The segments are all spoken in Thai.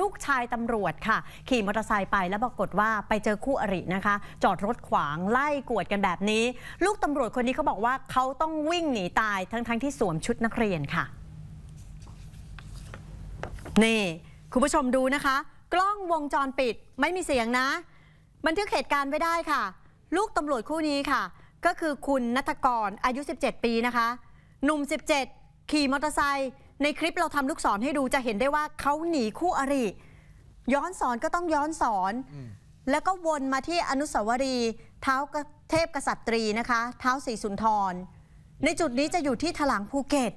ลูกชายตำรวจค่ะขี่มอเตอร์ไซค์ไปแล้วปรากฏว่าไปเจอคู่อรินะคะ จอดรถขวางไล่กวดกันแบบนี้ ลูกตำรวจคนนี้เขาบอกว่า เขาต้องวิ่งหนีตายทั้งๆทที่สวมชุดนักเรียนค่ะ นี่ คุณผู้ชมดูนะคะ กล้องวงจรปิดไม่มีเสียงนะบันทึกเหตุการณ์ไว้ได้ค่ะ ลูกตำรวจคู่นี้ค่ะ ก็คือคุณนัทกรอายุ 17 ปีนะคะ หนุ่ม 17 ขี่มอเตอร์ไซค์ในคลิปเราทำลูกศรให้ดูจะเห็นได้ว่าเขาหนีคู่อริ ย้อนสอนก็ต้องย้อนสอน แล้วก็วนมาที่อนุสาวรีย์เท้าเทพกษัตรีนะคะเท้าศรีสุนทร ในจุดนี้จะอยู่ที่ถลางภูเก็ต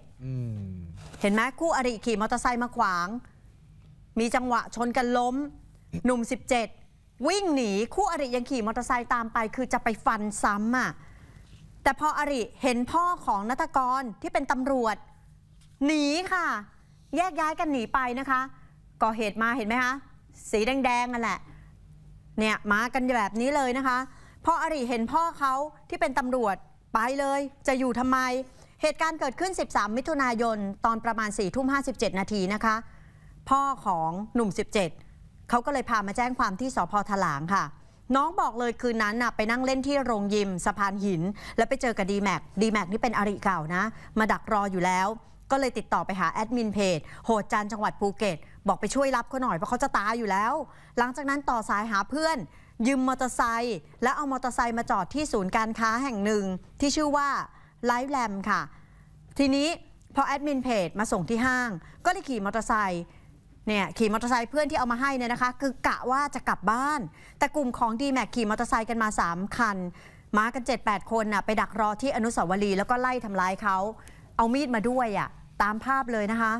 เห็นไหมคู่อริขี่มอเตอร์ไซค์มาขวาง มีจังหวะชนกันล้ม หนุ่ม 17 วิ่งหนีคู่อริยังขี่มอเตอร์ไซค์ตามไปคือจะไปฟันซ้ำอ่ะแต่พออริเห็นพ่อของนัตกรที่เป็นตำรวจหนีค่ะ แยกย้ายกันหนีไปนะคะก่อเหตุมาเห็นไหมคะ สีแดงๆนั่นแหละ เนี่ยมากันแบบนี้เลยนะคะพออริเห็นพ่อเขาที่เป็นตำรวจ ไปเลยจะอยู่ทำไม เหตุการณ์เกิดขึ้น 13 มิถุนายนตอนประมาณ4ทุ่ม57นาทีนะคะ พ่อของหนุ่ม 17เขาก็เลยพามาแจ้งความที่สพถลางค่ะ น้องบอกเลยคืนนั้นน่ะไปนั่งเล่นที่โรงยิมสะพานหินแล้วไปเจอกับดีแม็กดีแม็กนี่เป็นอริเก่านะ มาดักรออยู่แล้วก็เลยติดต่อไปหาแอดมินเพจโหดจันจังหวัดภูเก็ต บอกไปช่วยรับเขาหน่อยเพราะเขาจะตายอยู่แล้ว หลังจากนั้นต่อสายหาเพื่อนยืมมอเตอร์ไซค์และเอามอเตอร์ไซค์มาจอดที่ศูนย์การค้าแห่งหนึ่ง ที่ชื่อว่าไลฟ์แลมค่ะ ทีนี้พอแอดมินเพจมาส่งที่ห้าง ก็เลยขี่มอเตอร์ไซค์เนี่ยขี่มอเตอร์ไซค์เพื่อนที่เอามาให้เนี่ยนะคะ คือกะว่าจะกลับบ้าน แต่กลุ่มของดีแม็กขี่มอเตอร์ไซค์กันมา3 คันมากัน 7-8 คนนะ่ะไปดักรอที่อนุสาวรีย์แล้วก็ไล่ทำร้ายเขาเอามีดมาด้วยอ่ะตามภาพเลยนะคะ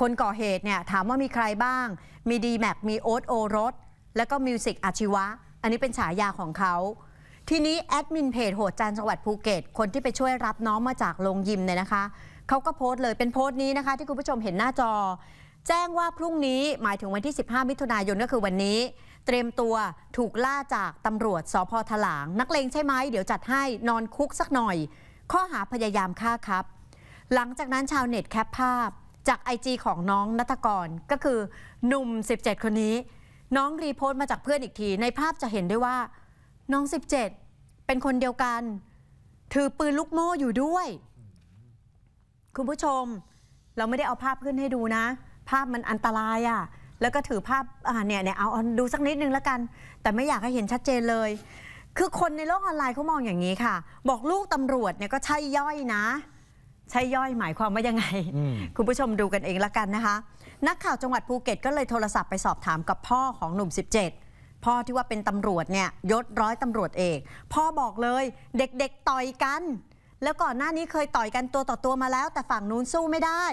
คนก่อเหตุเนี่ยถามว่ามีใครบ้าง มีดีแม็กมีโอ๊ตโอรส แล้วก็มิวสิกอาชีวะอันนี้เป็นฉายาของเขา ทีนี้แอดมินเพจโหดจันจังหวัดภูเก็ตคนที่ไปช่วยรับน้องมาจากโรงยิมเนี่ยนะคะเขาก็โพสต์เลยเป็นโพสต์นี้นะคะ ที่คุณผู้ชมเห็นหน้าจอ แจ้งว่าพรุ่งนี้หมายถึงวันที่ 15 มิถุนายนก็คือวันนี้ เตรียมตัวถูกล่าจากตำรวจสพทลาง นักเลงใช่ไหมเดี๋ยวจัดให้นอนคุกสักหน่อยข้อหาพยายามฆ่าครับ หลังจากนั้นชาวเน็ตแคปภาพจากไอจีของน้องนัตกร ก็คือหนุ่ม 17 คนนี้ น้องรีโพสต์มาจากเพื่อนอีกที ในภาพจะเห็นได้ว่าน้อง 17 เป็นคนเดียวกัน ถือปืนลูกโม่อยู่ด้วย คุณผู้ชมเราไม่ได้เอาภาพขึ้นให้ดูนะ ภาพมันอันตรายอะ่ะแล้วก็ถือภาพเนี่ยเนี่ยเอาดูสักนิดนึงแล้วกัน แต่ไม่อยากให้เห็นชัดเจนเลยคือคนในโลกออนไลน์เขามองอย่างนี้ค่ะ บอกลูกตำรวจเนี่ยก็ใช่ย่อยนะใช่ย่อยหมายความว่ายังไง คุณผู้ชมดูกันเองละกันนะคะ นักข่าวจังหวัดภูเก็ต ก็เลยโทรศัพท์ไปสอบถามกับพ่อของหนุ่ม 17 พ่อที่ว่าเป็นตำรวจเนี่ยยศร้อยตำรวจเอกพ่อบอกเลยเด็กๆต่อยกัน แล้วก่อนหน้านี้เคยต่อยกันตัวต่อตัวมาแล้ว แต่ฝั่งนู้นสู้ไม่ได้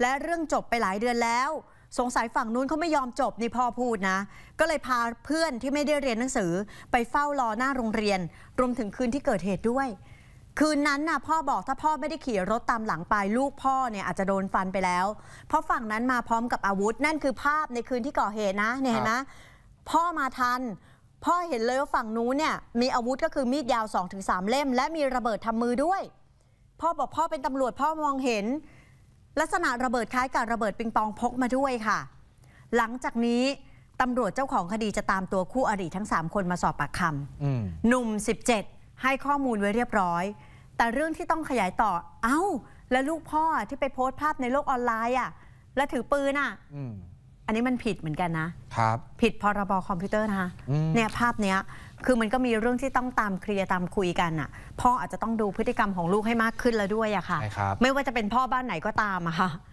และเรื่องจบไปหลายเดือนแล้วสงสัยฝั่งนู้นเขาไม่ยอมจบนี่พ่อพูดนะ ก็เลยพาเพื่อนที่ไม่ได้เรียนหนังสือไปเฝ้ารอหน้าโรงเรียน รวมถึงคืนที่เกิดเหตุด้วย คืนนั้นนะ่ะพ่อบอกถ้าพ่อไม่ได้ขี่รถตามหลังไป ลูกพ่อเนี่ยอาจจะโดนฟันไปแล้วเพราะฝั่งนั้นมาพร้อมกับอาวุธนั่นคือภาพในคืนที่ก่อเหตุนะเนี่ยเห็นไหมพ่อมาทัน พ่อเห็นเลยว่าฝั่งนู้นเนี่ยมีอาวุธก็คือมีดยาว 2-3 เล่ม และมีระเบิดทำมือด้วย พ่อบอกพ่อเป็นตำรวจพ่อมองเห็นลักษณะระเบิดคล้ายกับระเบิดปิงปองพกมาด้วยค่ะ หลังจากนี้ตำรวจเจ้าของคดีจะตามตัวคู่อริทั้ง 3 คนมาสอบปากคำหนุ่ม 17 ให้ข้อมูลไว้เรียบร้อย แต่เรื่องที่ต้องขยายต่อ เอา้า แล้วลูกพ่อที่ไปโพสต์ภาพในโลกออนไลน์อ่ะ และถือปืนอ่ะอันนี้มันผิดเหมือนกันนะครับ ผิดพรบอคอมพิวเตอร์นะคะเนี่ยภาพเนี้ยคือมันก็มีเรื่องที่ต้องตามเคลียร์ตามคุยกันอ่ะพ่ออาจจะต้องดูพฤติกรรมของลูกให้มากขึ้นแล้วด้วยอะค่ะ ไม่ว่าจะเป็นพ่อบ้านไหนก็ตามอะค่ะ